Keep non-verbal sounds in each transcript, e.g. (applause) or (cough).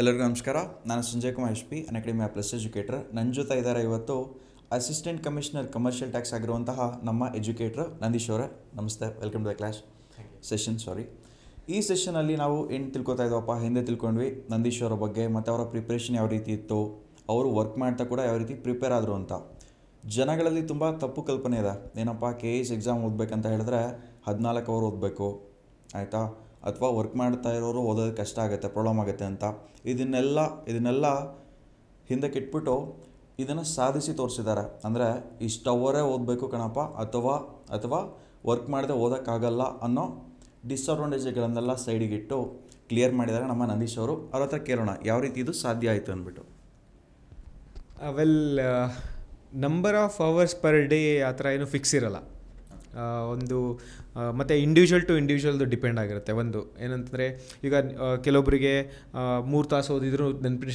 ಎಲ್ಲರಿಗೂ ನಮಸ್ಕಾರ ನಾನು Sanjay Kumar H P Unacademy academy plus educator ನನ್ನ ಜೊತೆ ಇದ್ದಾರೆ ಇವತ್ತು ಅಸಿಸ್ಟೆಂಟ್ ಕಮಿಷನರ್ ಕಮರ್ಷಿಯಲ್ ಟ್ಯಾಕ್ಸ್ ಆಗಿರುವಂತಹ ನಮ್ಮ ಎಜುಕೇಟರ್ ನಂದೀಶ್ ಅವರೇ ನಮಸ್ತೆ welcome to the class session sorry ಈ ಸೆಷನಲ್ಲಿ ನಾವು ಏನು ತಿಳ್ಕೊತಾ ಇದ್ವಪ್ಪ ಹಿಂದೆ ತಿಳ್ಕೊಂಡ್ವಿ ನಂದೀಶ್ ಅವರ ಬಗ್ಗೆ ಮತ್ತು ಅವರ ಪ್ರಿಪ್ರೇಷನ್ ಯಾವ ರೀತಿ ಇತ್ತು ಅವರು ವರ್ಕ್ ಮಾಡ್ತಾ ಕೂಡ ಯಾವ ರೀತಿ ಪ್ರಿಪೇರ್ ಆದರು ಅಂತ ಜನಗಳಲ್ಲಿ ತುಂಬ ತಪ್ಪು ಕಲ್ಪನೆ ಇದೆ ಏನಪ್ಪ ಕೆ ಎಸ್ ಎಕ್ಸಾಮ್ ಓದಬೇಕಂತ ಹೇಳಿದ್ರೆ ಹದಿನಾಲ್ಕು ಅವರು ಓದಬೇಕು ಆಯಿತಾ ಅಥವಾ ವರ್ಕ್ ಮಾಡ್ತಾ ಇರೋರು ಓದೋದಕ್ಕೆ ಕಷ್ಟ ಆಗುತ್ತೆ ಪ್ರಾಬ್ಲಮ್ ಆಗುತ್ತೆ ಅಂತ ಇದನ್ನೆಲ್ಲ ಇದನ್ನೆಲ್ಲ ಹಿಂದಕ್ಕೆ ಇಟ್ಬಿಟ್ಟು ಇದನ್ನು ಸಾಧಿಸಿ ತೋರಿಸಿದ್ದಾರೆ ಅಂದರೆ ಇಷ್ಟು ಅವರೇ ಓದಬೇಕು ಕಣಪ್ಪ ಅಥವಾ ಅಥವಾ ವರ್ಕ್ ಮಾಡಿದೆ ಓದೋಕ್ಕಾಗಲ್ಲ ಅನ್ನೋ ಡಿಸ್ಅಡ್ವಾಂಟೇಜ್ಗಳನ್ನೆಲ್ಲ ಸೈಡಿಗಿಟ್ಟು ಕ್ಲಿಯರ್ ಮಾಡಿದ್ದಾರೆ ನಮ್ಮ ನಂದೀಶ್ ಅವರು ಅವ್ರ ಹತ್ರ ಕೇಳೋಣ ಯಾವ ರೀತಿ ಇದು ಸಾಧ್ಯ ಆಯಿತು ಅಂದ್ಬಿಟ್ಟು well number of hours per day ಆ ಥರ ಏನು ಫಿಕ್ಸ್ ಇರಲ್ಲ ಒಂದು ಮತ್ತು ಇಂಡಿವಿಜುವಲ್ ಟು ಇಂಡಿವಿಜುವಲ್ದು ಡಿಪೆಂಡ್ ಆಗಿರುತ್ತೆ ಒಂದು ಏನಂತಂದರೆ ಈಗ ಕೆಲವೊಬ್ಬರಿಗೆ ಮೂರು ತಾಸು ಓದಿದ್ರು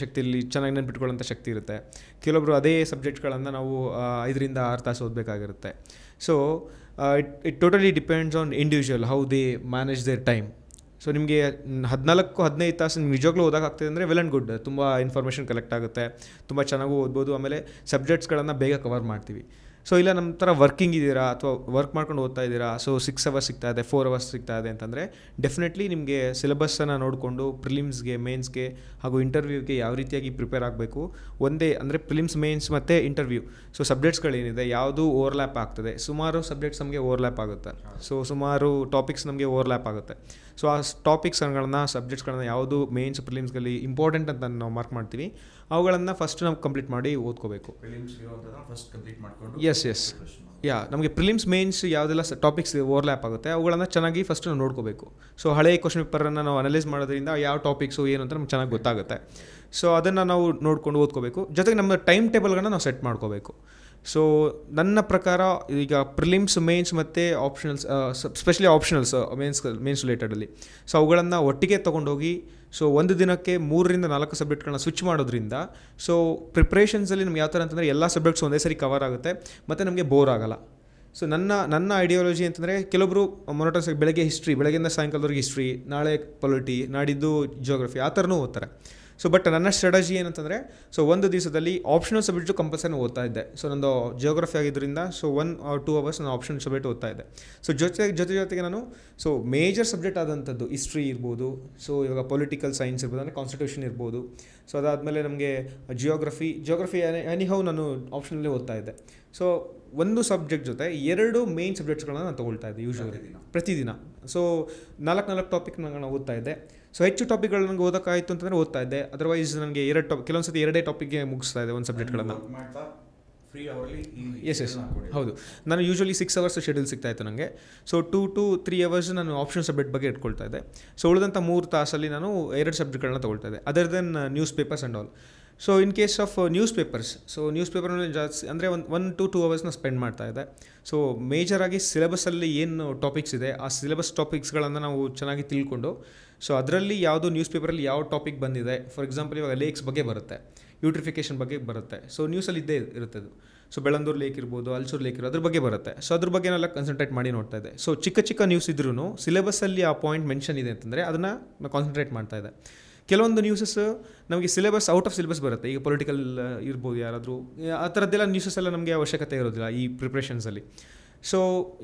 ಶಕ್ತಿ ಇಲ್ಲಿ ಚೆನ್ನಾಗಿ ನೆನ್ಪಿಟ್ಕೊಳ್ಳೋಂಥ ಶಕ್ತಿ ಇರುತ್ತೆ ಕೆಲವೊಬ್ಬರು ಅದೇ ಸಬ್ಜೆಕ್ಟ್ಗಳನ್ನು ನಾವು ಐದರಿಂದ ಆರು ತಾಸು ಓದಬೇಕಾಗಿರುತ್ತೆ so it it totally depends on individual how they manage their time so ನಿಮಗೆ ಹದಿನಾಲ್ಕು ಹದಿನೈದು ತಾಸು ನಿಮ್ಗೆ ನಿಜವಾಗ್ಲೂ ಓದೋಕ್ಕಾಗ್ತದೆ ಅಂದರೆ ವೆಲ್ ಆ್ಯಂಡ್ ಗುಡ್ ತುಂಬ ಇನ್ಫಾರ್ಮೇಷನ್ ಕಲೆಕ್ಟ್ ಆಗುತ್ತೆ ತುಂಬ ಚೆನ್ನಾಗೂ ಓದ್ಬೋದು ಆಮೇಲೆ ಸಬ್ಜೆಕ್ಟ್ಸ್ಗಳನ್ನು ಬೇಗ ಕವರ್ ಮಾಡ್ತೀವಿ ಸೊ ಇಲ್ಲ ನಮ್ಮ ಥರ ವರ್ಕಿಂಗ್ ಇದ್ದೀರಾ ಅಥವಾ ವರ್ಕ್ ಮಾಡ್ಕೊಂಡು ಓದ್ತಾ ಇದ್ದೀರಾ ಸೊ ಸಿಕ್ಸ್ ಅವರ್ಸ್ ಸಿಗ್ತಾ ಇದೆ ಫೋರ್ ಅವರ್ಸ್ ಸಿಗ್ತಾ ಇದೆ ಅಂತಂದರೆ ಡೆಫಿನೆಟ್ಲಿ ನಿಮಗೆ ಸಿಲೆಬಸ್ಸನ್ನು ನೋಡಿಕೊಂಡು ಪ್ರಿಲಿಮ್ಸ್ಗೆ ಮೇನ್ಸ್ಗೆ ಹಾಗೂ ಇಂಟರ್ವ್ಯೂಗೆ ಯಾವ ರೀತಿಯಾಗಿ ಪ್ರಿಪೇರ್ ಆಗಬೇಕು ಒಂದೇ ಅಂದರೆ ಪ್ರಿಲಿಮ್ಸ್ ಮೇನ್ಸ್ ಮತ್ತು ಇಂಟರ್ವ್ಯೂ ಸೊ ಸಬ್ಜೆಕ್ಟ್ಸ್ಗಳೇನಿದೆ ಯಾವುದು ಓವರ್ಲ್ಯಾಪ್ ಆಗ್ತದೆ ಸುಮಾರು ಸಬ್ಜೆಕ್ಟ್ಸ್ ನಮಗೆ ಓವರ್ಲ್ಯಾಪ್ ಆಗುತ್ತೆ ಸೊ ಸುಮಾರು ಟಾಪಿಕ್ಸ್ ನಮಗೆ ಓವರ್ಲ್ಯಾಪ್ ಆಗುತ್ತೆ ಸೊ ಆ ಟಾಪಿಕ್ಸ್ಗಳನ್ನ ಸಬ್ಜೆಕ್ಟ್ಸ್ಗಳನ್ನ ಯಾವುದು ಮೇನ್ಸ್ ಪ್ರಿಲಿಮ್ಸ್ಗಳಲ್ಲಿ ಇಂಪಾರ್ಟೆಂಟ್ ಅಂತ ನಾವು ಮಾರ್ಕ್ ಮಾಡ್ತೀವಿ ಅವುಗಳನ್ನು ಫಸ್ಟ್ ನಾವು ಕಂಪ್ಲೀಟ್ ಮಾಡಿ ಓದ್ಕೋಬೇಕು ಎಸ್ ಎಸ್ ಯಾ ನಮಗೆ ಪ್ರಿಲಿಮ್ಸ್ ಮೇನ್ಸ್ ಯಾವುದೆಲ್ಲ ಟಾಪಿಕ್ಸ್ ಓವರ್ಲ್ಯಾಪ್ ಆಗುತ್ತೆ ಅವುಗಳನ್ನು ಚೆನ್ನಾಗಿ ಫಸ್ಟ್ ನಾವು ನೋಡ್ಕೋಬೇಕು ಸೊ ಹಳೆ ಕ್ವಶನ್ ಪೇಪರನ್ನು ನಾವು ಅನಲೈಸ್ ಮಾಡೋದ್ರಿಂದ ಯಾವ ಟಾಪಿಕ್ಸು ಏನು ಅಂತ ನಮ್ಗೆ ಚೆನ್ನಾಗಿ ಗೊತ್ತಾಗುತ್ತೆ ಸೊ ಅದನ್ನು ನಾವು ನೋಡ್ಕೊಂಡು ಓದ್ಕೋಬೇಕು ಜೊತೆಗೆ ನಮ್ಮ ಟೈಮ್ ಟೇಬಲ್ಗಳನ್ನ ನಾವು ಸೆಟ್ ಮಾಡ್ಕೋಬೇಕು ಸೊ ನನ್ನ ಪ್ರಕಾರ ಈಗ ಪ್ರಿಲಿಮ್ಸ್ ಮೇನ್ಸ್ ಮತ್ತು optionals specially optionals mains mains ರಿಲೇಟೆಡಲ್ಲಿ ಸೊ ಅವುಗಳನ್ನು ಒಟ್ಟಿಗೆ ತೊಗೊಂಡೋಗಿ ಸೊ ಒಂದು ದಿನಕ್ಕೆ ಮೂರರಿಂದ ನಾಲ್ಕು ಸಬ್ಜೆಕ್ಟ್ಗಳನ್ನ ಸ್ವಿಚ್ ಮಾಡೋದ್ರಿಂದ ಸೊ ಪ್ರಿಪ್ರೇಷನ್ಸಲ್ಲಿ ನಮ್ಗೆ ಯಾವ ಥರ ಅಂತಂದರೆ ಎಲ್ಲ ಸಬ್ಜೆಕ್ಟ್ಸ್ ಒಂದೇ ಸರಿ ಕವರ್ ಆಗುತ್ತೆ ಮತ್ತು ನಮಗೆ ಬೋರ್ ಆಗಲ್ಲ ಸೊ ನನ್ನ ನನ್ನ ಐಡಿಯಾಲಜಿ ಅಂತಂದರೆ ಕೆಲವೊಬ್ಬರು ಮೊನೋಟನ್ಸ್ ಬೆಳಗ್ಗೆ ಹಿಸ್ಟ್ರಿ ಬೆಳಗ್ಗೆಯಿಂದ ಸಾಯಂಕಾಲದವ್ರಿಗೆ ಹಿಸ್ಟ್ರಿ ನಾಳೆ ಪೊಲಿಟಿ ನಾಡಿದ್ದು ಜಿಯೋಗ್ರಫಿ ಆ ಥರನೂ ಓದ್ತಾರೆ ಸೊ ಬಟ್ ನನ್ನ ಸ್ಟ್ರಾಟಜಿ ಏನಂತಂದರೆ ಸೊ ಒಂದು ದಿವಸದಲ್ಲಿ ಆಪ್ಷನಲ್ ಸಬ್ಜೆಕ್ಟು ಕಂಪಲ್ಸರಿ ಓದ್ತಾ ಇದ್ದೆ ಸೊ ನಂದು ಜಿಯೋಗ್ರಫಿ ಆಗಿದ್ದರಿಂದ so one or two hours ನಾನು ಆಪ್ಷನಲ್ ಸಬ್ಜೆಕ್ಟ್ ಓದ್ತಾ ಇದ್ದೆ ಸೊ ಜೊತೆ ಜೊತೆ ಜೊತೆಗೆ ನಾನು ಸೊ ಮೇಜರ್ ಸಬ್ಜೆಕ್ಟ್ ಆದಂಥದ್ದು ಹಿಸ್ಟ್ರಿ ಇರ್ಬೋದು ಸೊ ಇವಾಗ ಪೊಲಿಟಿಕಲ್ ಸೈನ್ಸ್ ಇರ್ಬೋದು ಅಂದರೆ ಕಾನ್ಸ್ಟಿಟ್ಯೂಷನ್ ಇರ್ಬೋದು ಸೊ ಅದಾದಮೇಲೆ ನಮಗೆ ಜಿಯೋಗ್ರಫಿ ಜಿಯೋಗ್ರಫಿ ಹೌ ನಾನು ಆಪ್ಷನಲ್ಲೇ ಓದ್ತಾ ಇದ್ದೆ ಸೊ ಒಂದು ಸಬ್ಜೆಕ್ಟ್ ಜೊತೆ ಎರಡು ಮೇನ್ ಸಬ್ಜೆಕ್ಟ್ಸ್ಗಳನ್ನ ನಾನು ತೊಗೊಳ್ತಾ ಇದ್ದೆ ಯೂಶ್ವಲಿ ಪ್ರತಿದಿನ ಸೊ ನಾಲ್ಕು ನಾಲ್ಕು ಟಾಪಿಕ್ ನಾನು ಓದ್ತಾ ಇದ್ದೆ ಸೊ ಹೆಚ್ಚು ಟಾಪಿಕ್ಗಳು ನನಗೆ ಓದೋಕ್ಕಾಯಿತು ಅಂತಂದರೆ ಓದ್ತಾ ಇದ್ದೆ ಅದರ್ವೈಸ್ ನನಗೆ ಎರಡು ಟಾಪ್ ಕೆಲವೊಂದು ಸತಿ ಎರಡೇ ಟಾಪಿಕ್ಗೆ ಮುಗಿಸ್ತಾ ಇದೆ ಒಂದು ಸಬ್ಜೆಕ್ಟ್ಗಳನ್ನು ಎಸ್ ಎಸ್ ಹೌದು ನಾನು ಯೂಶ್ವಲಿ ಸಿಕ್ಸ್ ಅವರ್ಸ್ ಶೆಡ್ಯೂಲ್ ಸಿಗ್ತಾ ಇತ್ತು ನನಗೆ so two to three hours ನಾನು ಆಪ್ಷನ್ ಸಬ್ಜೆಕ್ಟ್ ಬಗ್ಗೆ ಇಟ್ಕೊಳ್ತಾ ಇದ್ದೆ ಸೊ ಉಳಿದಂಥ ಮೂರು ತಾಸಲ್ಲಿ ನಾನು ಎರಡು ಸಬ್ಜೆಕ್ಟ್ಗಳನ್ನ ತೊಗೊಳ್ತಾ ಇದ್ದೆ other than newspapers and all so in case of newspapers so ನ್ಯೂಸ್ ಪೇಪರ್ನಲ್ಲಿ ಜಾಸ್ತಿ ಅಂದರೆ ಒಂದು ಒನ್ ಟು ಟೂ ಅವರ್ಸ್ನ ಸ್ಪೆಂಡ್ ಮಾಡ್ತಾ ಇದೆ ಸೊ ಮೇಜರಾಗಿ ಸಿಲೆಬಸ್ಸಲ್ಲಿ ಏನು ಟಾಪಿಕ್ಸ್ ಇದೆ ಆ ಸಿಲೆಬಸ್ ಟಾಪಿಕ್ಸ್ಗಳನ್ನು ನಾವು ಚೆನ್ನಾಗಿ ತಿಳ್ಕೊಂಡು ಸೊ ಅದರಲ್ಲಿ ಯಾವುದೋ ನ್ಯೂಸ್ ಪೇಪರಲ್ಲಿ ಯಾವ ಟಾಪಿಕ್ ಬಂದಿದೆ ಫಾರ್ ಎಕ್ಸಾಂಪಲ್ ಇವಾಗ ಲೇಕ್ಸ್ ಬಗ್ಗೆ ಬರುತ್ತೆ ಯೂಟ್ರಿಫಿಕೇಷನ್ ಬಗ್ಗೆ ಬರುತ್ತೆ ಸೊ ನ್ಯೂಸಲ್ಲಿ ಇದ್ದೇ ಇರುತ್ತೆ ಅದು ಸೊ ಬೆಳಂದೂರು ಲೇಕ್ ಇರ್ಬೋದು ಅಲ್ಸೂರು ಲೇಕ್ ಇರೋದು ಅದ್ರ ಬಗ್ಗೆ ಬರುತ್ತೆ ಸೊ ಅದ್ರ ಬಗ್ಗೆ ನಾನೆಲ್ಲ ಕಾನ್ಸಂಟ್ರೇಟ್ ಮಾಡಿ ನೋಡ್ತಾ ಇದೆ ಸೊ ಚಿಕ್ಕ ಚಿಕ್ಕ ನ್ಯೂಸ್ ಇದ್ರೂ ಸಿಲೆಬಸಲ್ಲಿ ಆ ಪಾಯಿಂಟ್ ಮೆನ್ಷನ್ ಇದೆ ಅಂತಂದರೆ ಅದನ್ನು ನಾನು ಕಾನ್ಸಂಟ್ರೇಟ್ ಮಾಡ್ತಾ ಇದೆ ಕೆಲವೊಂದು ನ್ಯೂಸಸ್ ನಮಗೆ ಸಿಲೆಬಸ್ ಔಟ್ ಆಫ್ ಸಿಲೆಬಸ್ ಬರುತ್ತೆ ಈಗ ಪೊಲಿಟಿಕಲ್ ಇರ್ಬೋದು ಯಾರಾದರೂ ಆ ಥರದ್ದೆಲ್ಲ ನ್ಯೂಸಸ್ ಎಲ್ಲ ನಮಗೆ ಅವಶ್ಯಕತೆ ಇರೋದಿಲ್ಲ ಈ ಪ್ರಿಪ್ರೇಷನ್ಸಲ್ಲಿ ಸೊ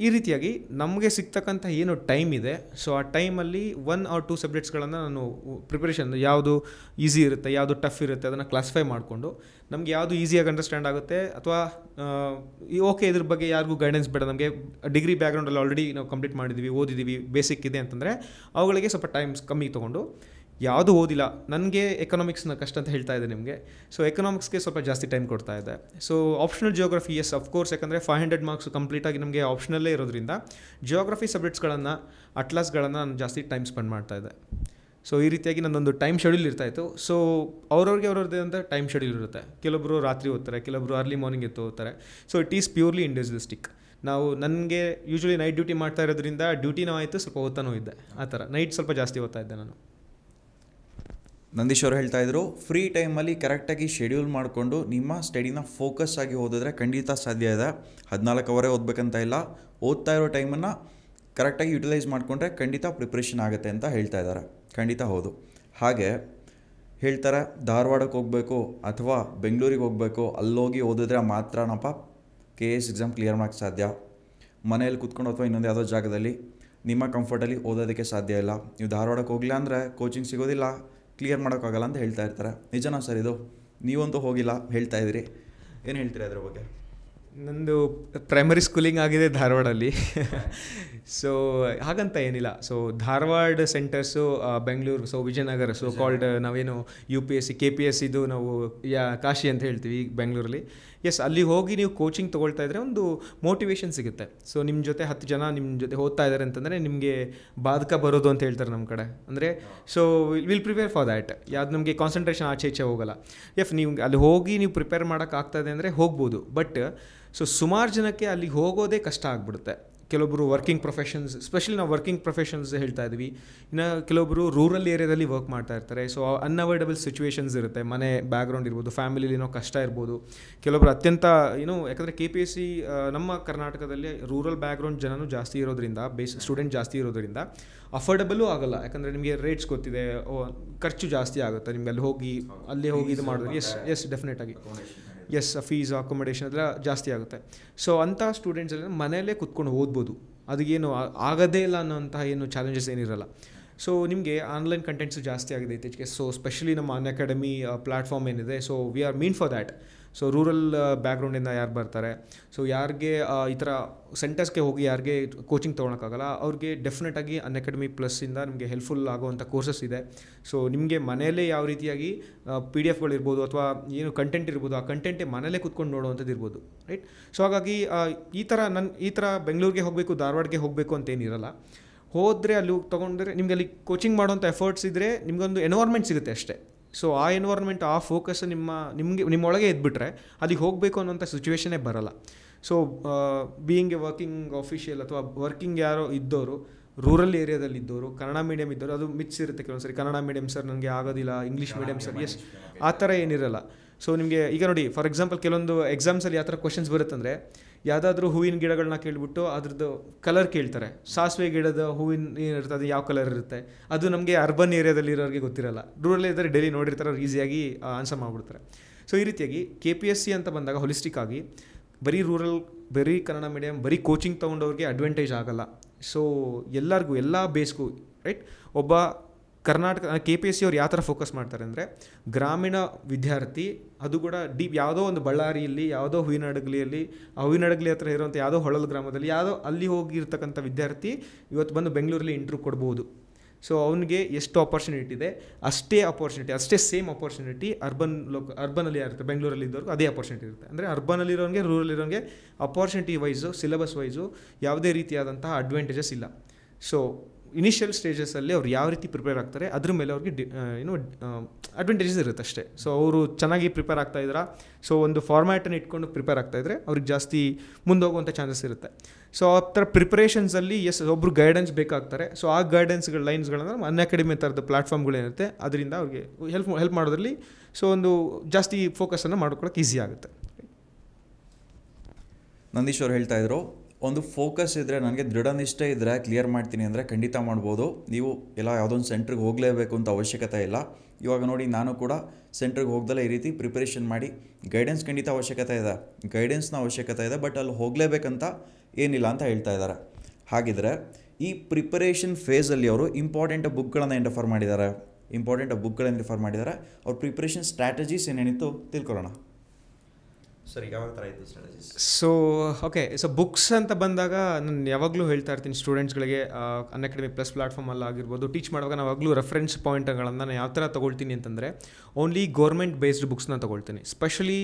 ಈ ರೀತಿಯಾಗಿ ನಮಗೆ ಸಿಗ್ತಕ್ಕಂಥ ಏನು ಟೈಮ್ ಇದೆ ಸೊ ಆ ಟೈಮಲ್ಲಿ ಒನ್ ಆರ್ ಟೂ ಸಬ್ಜೆಕ್ಟ್ಸ್ಗಳನ್ನು ನಾನು ಪ್ರಿಪರೇಷನ್ ಯಾವುದು ಈಸಿ ಇರುತ್ತೆ ಯಾವುದು ಟಫ್ ಇರುತ್ತೆ ಅದನ್ನು ಕ್ಲಾಸಿಫೈ ಮಾಡಿಕೊಂಡು ನಮಗೆ ಯಾವುದು ಈಸಿಯಾಗಿ ಅಂಡರ್ಸ್ಟ್ಯಾಂಡ್ ಆಗುತ್ತೆ ಅಥವಾ ಓಕೆ ಇದ್ರ ಬಗ್ಗೆ ಯಾರಿಗೂ ಗೈಡೆನ್ಸ್ ಬೇಡ ನಮಗೆ ಡಿಗ್ರಿ ಬ್ಯಾಕ್ಗ್ರೌಂಡಲ್ಲಿ ಆಲ್ರೆಡಿ ನಾವು ಕಂಪ್ಲೀಟ್ ಮಾಡಿದ್ದೀವಿ ಓದಿದ್ದೀವಿ ಬೇಸಿಕ್ ಇದೆ ಅಂತಂದರೆ ಅವುಗಳಿಗೆ ಸ್ವಲ್ಪ ಟೈಮ್ಸ್ ಕಮ್ಮಿ ತೊಗೊಂಡು ಯಾವುದು ಓದಿಲ್ಲ ನನಗೆ ಎಕನಾಮಿಕ್ಸ್ನ ಕಷ್ಟ ಅಂತ ಹೇಳ್ತಾ ಇದೆ ನಿಮಗೆ ಸೊ ಎಕನಾಮಿಕ್ಸ್ಗೆ ಸ್ವಲ್ಪ ಜಾಸ್ತಿ ಟೈಮ್ ಕೊಡ್ತಾ ಇದೆ so optional geography yes of course ಯಾಕಂದರೆ ಫೈವ್ ಹಂಡ್ರೆಡ್ ಮಾರ್ಕ್ಸ್ ಕಂಪ್ಲೀಟಾಗಿ ನಮಗೆ ಆಪ್ಷನಲ್ಲೇ ಇರೋದ್ರಿಂದ ಜಿಯೋಗ್ರಫಿ ಸಬ್ಜೆಕ್ಟ್ಸ್ಗಳನ್ನು ಅಟ್ಲಾಸ್ಗಳನ್ನು ನಾನು ಜಾಸ್ತಿ ಟೈಮ್ ಸ್ಪೆಂಡ್ ಮಾಡ್ತಾ ಇದ್ದೆ ಸೊ ಈ ರೀತಿಯಾಗಿ ನನ್ನೊಂದು ಟೈಮ್ ಶೆಡ್ಯೂಲ್ ಇರ್ತಾಯಿತ್ತು ಸೊ ಅವ್ರವ್ರಿಗೆ ಅವ್ರದ್ದೇ ಅಂತ ಟೈಮ್ ಶೆಡ್ಯೂಲ್ ಇರುತ್ತೆ ಕೆಲವೊಬ್ಬರು ರಾತ್ರಿ ಓದ್ತಾರೆ ಕೆಲವೊಬ್ಬರು ಅರ್ಲಿ ಮಾರ್ನಿಂಗ್ ಎತ್ತು ಓದ್ತಾರೆ so it is purely individualistic ನಾವು ನನಗೆ ಯೂಶ್ವಲಿ ನೈಟ್ ಡ್ಯೂಟಿ ಮಾಡ್ತಾ ಇರೋದ್ರಿಂದ ಡ್ಯೂಟಿನೂ ಆಯಿತು ಸ್ವಲ್ಪ ಓದ್ತಾನೂ ಇದ್ದೆ ಆ ಥರ ನೈಟ್ ಸ್ವಲ್ಪ ಜಾಸ್ತಿ ಓದ್ತಾ ಇದ್ದೆ ನಾನು ನಂದೀಶ್ ಅವರು ಹೇಳ್ತಾ ಇದ್ರು ಫ್ರೀ ಟೈಮಲ್ಲಿ ಕರೆಕ್ಟಾಗಿ ಶೆಡ್ಯೂಲ್ ಮಾಡಿಕೊಂಡು ನಿಮ್ಮ ಸ್ಟಡಿನ ಫೋಕಸ್ ಆಗಿ ಓದಿದ್ರೆ ಖಂಡಿತ ಸಾಧ್ಯ ಇದೆ ಹದಿನಾಲ್ಕು ಅವರೇ ಓದಬೇಕಂತ ಇಲ್ಲ ಓದ್ತಾ ಇರೋ ಟೈಮನ್ನು ಕರೆಕ್ಟಾಗಿ ಯುಟಿಲೈಸ್ ಮಾಡಿಕೊಂಡ್ರೆ ಖಂಡಿತ ಪ್ರಿಪ್ರೇಷನ್ ಆಗುತ್ತೆ ಅಂತ ಹೇಳ್ತಾ ಇದ್ದಾರೆ ಖಂಡಿತ ಹೌದು ಹಾಗೆ ಹೇಳ್ತಾರೆ ಧಾರವಾಡಕ್ಕೆ ಹೋಗಬೇಕು ಅಥವಾ ಬೆಂಗಳೂರಿಗೆ ಹೋಗಬೇಕು ಅಲ್ಲೋಗಿ ಓದಿದ್ರೆ ಮಾತ್ರನಪ್ಪ ಕೆ ಎಸ್ ಎಕ್ಸಾಮ್ ಕ್ಲಿಯರ್ ಮಾಡೋಕ್ಕೆ ಸಾಧ್ಯ ಮನೆಯಲ್ಲಿ ಕುತ್ಕೊಂಡು ಅಥವಾ ಇನ್ನೊಂದು ಯಾವುದೋ ಜಾಗದಲ್ಲಿ ನಿಮ್ಮ ಕಂಫರ್ಟಲ್ಲಿ ಓದೋದಕ್ಕೆ ಸಾಧ್ಯ ಇಲ್ಲ ನೀವು ಧಾರವಾಡಕ್ಕೆ ಹೋಗಲಿಲ್ಲ ಅಂದರೆ ಕೋಚಿಂಗ್ ಸಿಗೋದಿಲ್ಲ ಕ್ಲಿಯರ್ ಮಾಡೋಕ್ಕಾಗಲ್ಲ ಅಂತ ಹೇಳ್ತಾ ಇರ್ತಾರೆ ನಿಜನಾ ಸರ್ ಇದು ನೀವಂತೂ ಹೋಗಿಲ್ಲ ಹೇಳ್ತಾ ಇದ್ದೀರಿ ಏನು ಹೇಳ್ತೀರಿ ಅದ್ರ ಬಗ್ಗೆ ನಂದು ಪ್ರೈಮರಿ ಸ್ಕೂಲಿಂಗ್ ಆಗಿದೆ ಧಾರವಾಡಲ್ಲಿ ಸೊ (laughs) ಹಾಗಂತ ಏನಿಲ್ಲ so Dharwad centres Bengaluru so Vijayanagar so called ನಾವೇನು U P S C K P S ಇದು ನಾವು ಯಾ ಕಾಶಿ ಅಂತ ಹೇಳ್ತೀವಿ ಬೆಂಗಳೂರಲ್ಲಿ ಎಸ್ ಅಲ್ಲಿ ಹೋಗಿ ನೀವು ಕೋಚಿಂಗ್ ತೊಗೊಳ್ತಾ ಇದ್ದರೆ ಒಂದು ಮೋಟಿವೇಶನ್ ಸಿಗುತ್ತೆ ಸೊ ನಿಮ್ಮ ಜೊತೆ ಹತ್ತು ಜನ ನಿಮ್ಮ ಜೊತೆ ಹೋಗ್ತಾ ಇದ್ದಾರೆ ಅಂತಂದರೆ ನಿಮಗೆ ಬಾಧಕ ಬರೋದು ಅಂತ ಹೇಳ್ತಾರೆ ನಮ್ಮ ಕಡೆ ಅಂದರೆ so will prepare for that ಯಾವ್ದು ನಮಗೆ ಕಾನ್ಸಂಟ್ರೇಷನ್ ಆಚೆ ಈಚೆ ಹೋಗಲ್ಲ ಎಫ್ ನೀವು ಅಲ್ಲಿ ಹೋಗಿ ನೀವು ಪ್ರಿಪೇರ್ ಮಾಡೋಕ್ಕಾಗ್ತದೆ ಅಂದರೆ ಹೋಗ್ಬೋದು ಬಟ್ ಸೊ ಸುಮಾರು ಜನಕ್ಕೆ ಅಲ್ಲಿಗೆ ಹೋಗೋದೇ ಕಷ್ಟ ಆಗಿಬಿಡುತ್ತೆ ಕೆಲವೊಬ್ಬರು ವರ್ಕಿಂಗ್ ಪ್ರೊಫೆಷನ್ಸ್ ಸ್ಪೆಷಲಿ ನಾವು ವರ್ಕಿಂಗ್ ಪ್ರೊಫೆಷನ್ಸ್ ಹೇಳ್ತಾ ಇದ್ವಿ ಇನ್ನು ಕೆಲವೊಬ್ಬರು ರೂರಲ್ ಏರಿಯಾದಲ್ಲಿ ವರ್ಕ್ ಮಾಡ್ತಾ ಇರ್ತಾರೆ ಸೊ ಅನ್ಅವಾಯ್ಡಬಲ್ ಸಿಚುವೇಷನ್ಸ್ ಇರುತ್ತೆ ಮನೆ ಬ್ಯಾಕ್ಗ್ರೌಂಡ್ ಇರ್ಬೋದು ಫ್ಯಾಮಿಲಿಲಿ ಏನೋ ಕಷ್ಟ ಇರ್ಬೋದು ಕೆಲವೊಬ್ಬರು ಅತ್ಯಂತ ಏನು ಯಾಕಂದರೆ ಕೆ ಪಿ ಎಸ್ ಸಿ ನಮ್ಮ ಕರ್ನಾಟಕದಲ್ಲಿ ರೂರಲ್ ಬ್ಯಾಕ್ಗ್ರೌಂಡ್ ಜನನೂ ಜಾಸ್ತಿ ಇರೋದ್ರಿಂದ ಬೇಸ್ ಸ್ಟೂಡೆಂಟ್ ಜಾಸ್ತಿ ಇರೋದ್ರಿಂದ ಅಫೋರ್ಡಬಲೂ ಆಗಲ್ಲ ಯಾಕಂದರೆ ನಿಮಗೆ ರೇಟ್ಸ್ ಗೊತ್ತಿದೆ ಖರ್ಚು ಜಾಸ್ತಿ ಆಗುತ್ತೆ ನಿಮಗೆ ಅಲ್ಲಿ ಹೋಗಿ ಅಲ್ಲಿ ಹೋಗಿ ಇದು ಮಾಡೋದು ಎಸ್ ಎಸ್ ಡೆಫಿನೆಟಾಗಿ ಎಸ್ ಫೀಸ್ ಅಕೊಮಡೇಷನ್ ಅದೆಲ್ಲ ಜಾಸ್ತಿ ಆಗುತ್ತೆ ಸೊ ಅಂಥ ಸ್ಟೂಡೆಂಟ್ಸ್ ಎಲ್ಲ ಮನೆಯಲ್ಲೇ ಕುತ್ಕೊಂಡು ಓದ್ಬೋದು ಅದಕ್ಕೇನು ಆಗೋದೇ ಇಲ್ಲ ಅನ್ನೋಂತಹ ಏನು ಚಾಲೆಂಜಸ್ ಏನಿರಲ್ಲ ಸೊ ನಿಮಗೆ ಆನ್ಲೈನ್ ಕಂಟೆಂಟ್ಸು ಜಾಸ್ತಿ ಆಗಿದೆ ಇತ್ತೀಚೆಗೆ ಸೊ ಸ್ಪೆಷಲಿ ನಮ್ಮ ಅನ್ ಅಕಾಡೆಮಿ ಪ್ಲ್ಯಾಟ್ಫಾರ್ಮ್ ಏನಿದೆ so we are mean for that so rural ಬ್ಯಾಕ್ಗ್ರೌಂಡಿಂದ ಯಾರು ಬರ್ತಾರೆ ಸೊ ಯಾರಿಗೆ ಈ ಥರ ಸೆಂಟರ್ಸ್ಗೆ ಹೋಗಿ ಯಾರಿಗೆ ಕೋಚಿಂಗ್ ತೊಗೊಳಕ್ಕಾಗಲ್ಲ ಅವ್ರಿಗೆ ಡೆಫಿನೆಟಾಗಿ ಅನ್ ಅಕಾಡೆಮಿ ಪ್ಲಸ್ಸಿಂದ ನಿಮಗೆ ಹೆಲ್ಪ್ಫುಲ್ ಆಗುವಂಥ ಕೋರ್ಸಸ್ ಇದೆ ಸೊ ನಿಮಗೆ ಮನೆಯಲ್ಲೇ ಯಾವ ರೀತಿಯಾಗಿ ಪಿ ಡಿ ಎಫ್ಗಳಿರ್ಬೋದು ಅಥವಾ ಏನು ಕಂಟೆಂಟ್ ಇರ್ಬೋದು ಆ ಕಂಟೆಂಟೇ ಮನೇಲೆ ಕುತ್ಕೊಂಡು ನೋಡುವಂಥದ್ದು ಇರ್ಬೋದು ರೈಟ್ ಸೊ ಹಾಗಾಗಿ ಈ ಥರ ನನ್ನ ಈ ಥರ ಬೆಂಗಳೂರಿಗೆ ಹೋಗಬೇಕು ಧಾರವಾಡಗೆ ಹೋಗಬೇಕು ಅಂತೇನಿರಲ್ಲ ಹೋದರೆ ಅಲ್ಲಿ ತೊಗೊಂಡ್ರೆ ನಿಮಗೆ ಅಲ್ಲಿ ಕೋಚಿಂಗ್ ಮಾಡುವಂಥ ಎಫರ್ಟ್ಸ್ ಇದ್ದರೆ ನಿಮಗೊಂದು ಎನ್ವಾರ್ಮೆಂಟ್ ಸಿಗುತ್ತೆ ಅಷ್ಟೇ ಸೊ ಆ ಎನ್ವೈರ್ಮೆಂಟ್ ಆ ಫೋಕಸ್ ನಿಮ್ಮ ನಿಮಗೆ ನಿಮ್ಮೊಳಗೆ ಎದ್ಬಿಟ್ರೆ ಅದಕ್ಕೆ ಹೋಗಬೇಕು ಅನ್ನೋಂಥ ಸಿಚುವೇಶನೇ ಬರಲ್ಲ so being a working official ಅಥವಾ ವರ್ಕಿಂಗ್ ಯಾರೋ ಇದ್ದವರು ರೂರಲ್ ಏರಿಯಾದಲ್ಲಿ ಇದ್ದವರು ಕನ್ನಡ ಮೀಡಿಯಂ ಇದ್ದವರು ಅದು ಮಿಕ್ಸ್ ಇರುತ್ತೆ ಸರಿ ಕನ್ನಡ ಮೀಡಿಯಂ ಸರ್ ನನಗೆ ಆಗೋದಿಲ್ಲ ಇಂಗ್ಲೀಷ್ ಮೀಡಿಯಂ ಸರ್ ಎಸ್ ಆ ಥರ ಏನಿರಲ್ಲ ಸೊ ನಿಮಗೆ ಈಗ ನೋಡಿ ಫಾರ್ ಎಕ್ಸಾಂಪಲ್ ಕೆಲವೊಂದು ಎಕ್ಸಾಮ್ಸಲ್ಲಿ ಯಾವ ಥರ ಕ್ವಶನ್ಸ್ ಬರುತ್ತಂದರೆ ಯಾವುದಾದ್ರೂ ಹೂವಿನ ಗಿಡಗಳನ್ನ ಕೇಳಿಬಿಟ್ಟು ಅದ್ರದ್ದು ಕಲರ್ ಕೇಳ್ತಾರೆ ಸಾಸಿವೆ ಗಿಡದ ಹೂವಿನ ಏನಿರ್ತದೆ ಅದು ಯಾವ ಕಲರ್ ಇರುತ್ತೆ ಅದು ನಮಗೆ ಅರ್ಬನ್ ಏರಿಯಾದಲ್ಲಿ ಗೊತ್ತಿರಲ್ಲ ರೂರಲ್ ಇದ್ದರೆ ಡೈಲಿ ನೋಡಿರ್ತಾರೆ ಅವ್ರು ಈಸಿಯಾಗಿ ಆನ್ಸರ್ ಮಾಡಿಬಿಡ್ತಾರೆ ಸೊ ಈ ರೀತಿಯಾಗಿ ಕೆ ಪಿ ಎಸ್ ಸಿ ಅಂತ ಬಂದಾಗ ಹೊಲಿಸ್ಟಿಕ್ ಆಗಿ ಬರೀ ರೂರಲ್ ಬರೀ ಕನ್ನಡ ಮೀಡಿಯಮ್ ಬರೀ ಕೋಚಿಂಗ್ ತೊಗೊಂಡವ್ರಿಗೆ ಅಡ್ವಾಂಟೇಜ್ ಆಗೋಲ್ಲ ಸೊ ಎಲ್ಲರಿಗೂ ಎಲ್ಲ ಬೇಸ್ಗೂ ರೈಟ್ ಒಬ್ಬ Karnataka K P S C ಅವ್ರು ಯಾವ ಥರ ಫೋಕಸ್ ಮಾಡ್ತಾರೆ ಅಂದರೆ ಗ್ರಾಮೀಣ ವಿದ್ಯಾರ್ಥಿ ಅದು ಕೂಡ ಡೀಪ್ ಯಾವುದೋ ಒಂದು ಬಳ್ಳಾರಿಯಲ್ಲಿ ಯಾವುದೋ ಹೂವಿನಡಗಲಿಯಲ್ಲಿ ಆ ಹೂವಿನಡಗಲಿ ಹತ್ರ ಇರುವಂಥ ಯಾವುದೋ ಹೊಳಲ್ ಗ್ರಾಮದಲ್ಲಿ ಯಾವುದೋ ಅಲ್ಲಿ ಹೋಗಿರ್ತಕ್ಕಂಥ ವಿದ್ಯಾರ್ಥಿ ಇವತ್ತು ಬಂದು ಬೆಂಗಳೂರಲ್ಲಿ ಇಂಟ್ರ್ಯೂ ಕೊಡ್ಬೋದು ಸೊ ಅವನಿಗೆ ಎಷ್ಟು ಆಪರ್ಚುನಿಟಿ ಇದೆ ಅಷ್ಟೇ ಅಪರ್ಚುನಿಟಿ ಅಷ್ಟೇ ಸೇಮ್ ಅಪರ್ಚುನಿಟಿ ಅರ್ಬನ್ ಲೋಕ ಅರ್ಬನಲ್ಲಿ ಇರುತ್ತೆ ಬೆಂಗಳೂರಲ್ಲಿ ಇದ್ದವ್ರಿಗೂ ಅದೇ ಅಪರ್ಚುನಿಟಿ ಇರುತ್ತೆ ಅಂದರೆ ರೂರಲ್ ಇರೋನಿಗೆ ಅಪರ್ಚುನಿಟಿ ವೈಸು ಸಿಲೆಬಸ್ ವೈಸು ಯಾವುದೇ ರೀತಿಯಾದಂತಹ ಅಡ್ವಾಂಟೇಜಸ್ ಇಲ್ಲ ಸೊ ಇನಿಷಿಯಲ್ ಸ್ಟೇಜಸಲ್ಲಿ ಅವ್ರು ಯಾವ ರೀತಿ ಪ್ರಿಪೇರ್ ಆಗ್ತಾರೆ ಅದ್ರ ಮೇಲೆ ಅವ್ರಿಗೆ ಡಿ ಏನು ಅಡ್ವಾಂಟೇಜಸ್ ಇರುತ್ತೆ ಅಷ್ಟೇ ಸೊ ಅವರು ಚೆನ್ನಾಗಿ ಪ್ರಿಪೇರ್ ಆಗ್ತಾ ಇದ್ರೆ ಸೊ ಒಂದು ಫಾರ್ಮ್ಯಾಟನ್ನು ಇಟ್ಕೊಂಡು ಪ್ರಿಪೇರ್ ಆಗ್ತಾಯಿದ್ರೆ ಅವ್ರಿಗೆ ಜಾಸ್ತಿ ಮುಂದೋಗುವಂಥ ಚಾನ್ಸಸ್ ಇರುತ್ತೆ ಸೊ ಆ ಥರ ಪ್ರಿಪರೇಷನ್ಸಲ್ಲಿ ಎಸ್ ಒಬ್ಬರು ಗೈಡೆನ್ಸ್ ಬೇಕಾಗ್ತಾರೆ ಸೊ ಆ ಗೈಡೆನ್ಸ್ಗಳ ಲೈನ್ಸ್ಗಳನ್ನು ಅನ್ ಅಕಾಡೆಮಿ ಥರದ ಪ್ಲಾಟ್ಫಾರ್ಮ್ಗಳೇನಿರುತ್ತೆ ಅದರಿಂದ ಅವ್ರಿಗೆ ಹೆಲ್ಪ್ ಹೆಲ್ಪ್ ಮಾಡೋದ್ರಲ್ಲಿ ಸೊ ಒಂದು ಜಾಸ್ತಿ ಫೋಕಸನ್ನು ಮಾಡ್ಕೊಳ್ಳೋಕೆ ಈಸಿ ಆಗುತ್ತೆ ನಂದೀಶ್ ಅವ್ರು ಹೇಳ್ತಾ ಇದ್ರು ಒಂದು ಫೋಕಸ್ ಇದ್ದರೆ ನನಗೆ ದೃಢ ನಿಷ್ಠೆ ಇದ್ದರೆ ಕ್ಲಿಯರ್ ಮಾಡ್ತೀನಿ ಅಂದರೆ ಖಂಡಿತ ಮಾಡ್ಬೋದು ನೀವು ಎಲ್ಲ ಯಾವುದೊಂದು ಸೆಂಟ್ರಿಗೆ ಹೋಗಲೇಬೇಕು ಅಂತ ಅವಶ್ಯಕತೆ ಇಲ್ಲ ಇವಾಗ ನೋಡಿ ನಾನು ಕೂಡ ಸೆಂಟ್ರಿಗೆ ಹೋಗ್ದಲ್ಲ ಈ ರೀತಿ ಪ್ರಿಪರೇಷನ್ ಮಾಡಿ ಗೈಡೆನ್ಸ್ ಖಂಡಿತ ಅವಶ್ಯಕತೆ ಇದೆ ಗೈಡೆನ್ಸ್ನ ಅವಶ್ಯಕತೆ ಇದೆ ಬಟ್ ಅಲ್ಲಿ ಹೋಗಲೇಬೇಕಂತ ಏನಿಲ್ಲ ಅಂತ ಹೇಳ್ತಾ ಇದ್ದಾರೆ ಹಾಗಿದ್ರೆ ಈ ಪ್ರಿಪರೇಷನ್ ಫೇಸಲ್ಲಿ ಅವರು ಇಂಪಾರ್ಟೆಂಟ್ ಬುಕ್ಗಳನ್ನು ರೆಫರ್ ಮಾಡಿದ್ದಾರೆ ಇಂಪಾರ್ಟೆಂಟ್ ಬುಕ್ಗಳನ್ನು ರೆಫರ್ ಮಾಡಿದ್ದಾರೆ ಅವ್ರ ಪ್ರಿಪ್ರೇಷನ್ ಸ್ಟ್ರಾಟಜೀಸ್ ಏನೇನಿತ್ತು ತಿಳ್ಕೊಳ್ಳೋಣ ಸರಿ ಯಾವ ಥರ ಇದೆ ಸೊ ಓಕೆ ಸೊ ಬುಕ್ಸ್ ಅಂತ ಬಂದಾಗ ನಾನು ಯಾವಾಗಲೂ ಹೇಳ್ತಾ ಇರ್ತೀನಿ ಸ್ಟೂಡೆಂಟ್ಸ್ಗಳಿಗೆ ಅಕಾಡೆಮಿ ಪ್ಲಸ್ ಪ್ಲಾಟ್ಫಾರ್ಮಲ್ಲಿ ಆಗಿರ್ಬೋದು ಟೀಚ್ ಮಾಡುವಾಗ ನಾನು ಯಾವಾಗಲೂ ರೆಫರೆನ್ಸ್ ಪಾಯಿಂಟ್ಗಳನ್ನು ನಾನು ಯಾವ ಥರ ತೊಗೊಳ್ತೀನಿ ಅಂತಂದರೆ ಓನ್ಲಿ ಗೌರ್ಮೆಂಟ್ ಬೇಸ್ಡ್ ಬುಕ್ಸ್ನ ತೊಗೊಳ್ತೀನಿ specially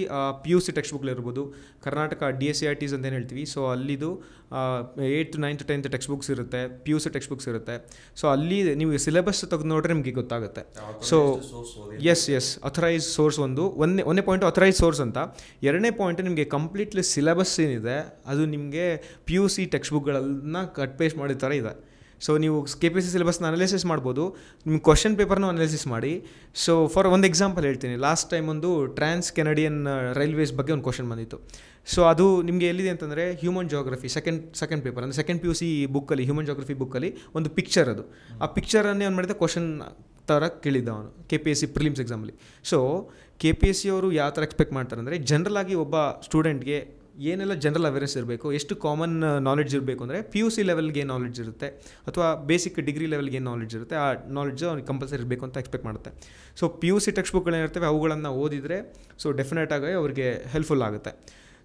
P U C text ಬುಕ್ಗಳಿರ್ಬೋದು Karnataka D S C R Ts ಅಂತೇನು ಹೇಳ್ತೀವಿ ಸೊ ಅಲ್ಲಿದು eighth ninth tenth text books ಇರುತ್ತೆ P U C text books ಇರುತ್ತೆ ಸೊ ಅಲ್ಲಿ ನೀವು ಸಿಲೆಬಸ್ ತೆಗೆದು ನೋಡ್ರೆ ನಿಮಗೆ ಗೊತ್ತಾಗುತ್ತೆ so yes yes authorise source ಒಂದು ಒಂದೇ ಒಂದೇ ಪಾಯಿಂಟ್ ಅಥರೈಸ್ ಸೋರ್ಸ್ ಅಂತ ಎರಡನೇ ಪಾಯಿಂಟ್ ನಿಮಗೆ ಕಂಪ್ಲೀಟ್ಲಿ ಸಿಲೆಬಸ್ ಏನಿದೆ ಅದು ನಿಮಗೆ ಪಿ ಯು ಸಿ ಟೆಕ್ಸ್ಟ್ ಬುಕ್ಗಳನ್ನ ಕಟ್ ಪೇಸ್ಟ್ ಮಾಡಿದ ಥರ ಇದೆ ಸೊ ನೀವು ಕೆ ಪಿ ಸಿ ಸಿಲೆಬಸ್ನ ಅನಾಲಿಸಿಸ್ ಮಾಡ್ಬೋದು ನಿಮ್ಮ ಕ್ವಶನ್ ಪೇಪರ್ನೂ ಅನಾಲಿಸಿಸ್ ಮಾಡಿ ಸೊ ಫಾರ್ ಒಂದು ಎಕ್ಸಾಂಪಲ್ ಹೇಳ್ತೀನಿ ಲಾಸ್ಟ್ ಟೈಮ್ ಒಂದು ಟ್ರಾನ್ಸ್ ಕೆನಡಿಯನ್ ರೈಲ್ವೇಸ್ ಬಗ್ಗೆ ಒಂದು ಕ್ವಶನ್ ಬಂದಿತ್ತು ಸೊ ಅದು ನಿಮಗೆ ಎಲ್ಲಿದೆ ಅಂತಂದರೆ human geography second second paper ಅಂದರೆ ಸೆಕೆಂಡ್ ಪಿ ಯು ಸಿ ಬುಕ್ಕಲ್ಲಿ ಹ್ಯೂಮನ್ ಜೋಗ್ರಫಿ ಬುಕ್ಕಲ್ಲಿ ಒಂದು ಪಿಕ್ಚರ್ ಅದು ಆ ಪಿಕ್ಚರನ್ನೇ ಅವ್ನು ಮಾಡಿದ ಕ್ವಶನ್ ಥರ ಕೇಳಿದ್ದ ಅವನು K P S C prelims ಎಕ್ಸಾಮಲ್ಲಿ so K P S C ಅವರು ಯಾವ ಥರ ಎಕ್ಸ್ಪೆಕ್ಟ್ ಮಾಡ್ತಾರೆ ಅಂದರೆ ಜನರಲಾಗಿ ಒಬ್ಬ ಸ್ಟೂಡೆಂಟ್ಗೆ ಏನೆಲ್ಲ ಜನರಲ್ ಅವೇರ್ನೆಸ್ ಇರಬೇಕು ಎಷ್ಟು ಕಾಮನ್ ನಾಲೆಡ್ಜ್ ಇರಬೇಕು ಅಂದರೆ ಪಿ ಯು ಸಿ ಲೆವೆಲ್ಗೆ ಏನು ನಾಲೆಡ್ಜ್ ಇರುತ್ತೆ ಅಥವಾ ಬೇಸಿಕ್ ಡಿಗ್ರಿ ಲೆವೆಲ್ಗೆ ಏನು ನಾಲೆಡ್ಜ್ ಇರುತ್ತೆ ಆ ನಾಲೆಡ್ಜ್ ಅವ್ನಿಗೆ ಕಂಪಲ್ಸರಿ ಇರಬೇಕು ಅಂತ ಎಕ್ಸ್ಪೆಕ್ಟ್ ಮಾಡುತ್ತೆ so P U C text ಬುಕ್ಗಳೇನಿರ್ತವೆ ಅವುಗಳನ್ನು ಓದಿದರೆ ಸೊ ಡೆಫಿನೆಟಾಗಿ ಅವರಿಗೆ ಹೆಲ್ಪ್ಫುಲ್ ಆಗುತ್ತೆ